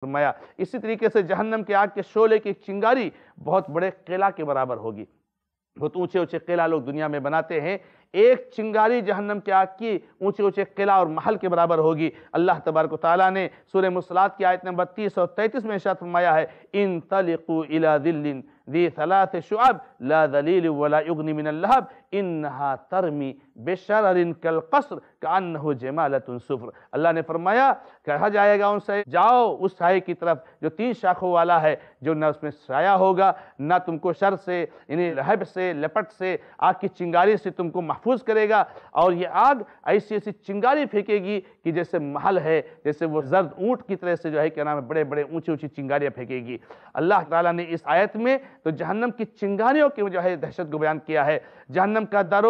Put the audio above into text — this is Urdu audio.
فرمایا اسی طریقے سے جہنم کے آگ کے شولے کی چنگاری بہت بڑے قلعہ کے برابر ہوگی بہت اونچے اونچے قلعہ لوگ دنیا میں بناتے ہیں ایک چنگاری جہنم کے آگ کی اونچے اونچے قلعہ اور محل کے برابر ہوگی اللہ تبارک و تعالیٰ نے سورہ مسلات کی آیت نمبر تیس اور تیتیس میں اشارت فرمایا ہے الى ذل ذی ثلاث شعب لا ذلیل ولا من اللہب انہا ترمی بشرر کالقصر کانہو جمالت سفر اللہ نے فرمایا کہا جائے گا ان سے جاؤ اس سائے کی طرف جو تین شاخوں والا ہے جو نہ اس میں سایہ ہوگا نہ تم کو شر سے انہیں یعنی رہب سے لپٹ سے آگ کی چنگاری سے تم کو ماہ محفوظ کرے گا اور یہ آگ ایسی ایسی چنگاری پھینکے گی کہ جیسے محل ہے جیسے وہ زرد اونٹ کی طرح سے جو ہے کیا نام ہے بڑے بڑے اونچی اونچی چنگاریاں پھینکے گی اللہ تعالیٰ نے اس آیت میں تو جہنم کی چنگاریوں کے جو ہے دہشت کو بیان کیا ہے جہنم کا دارو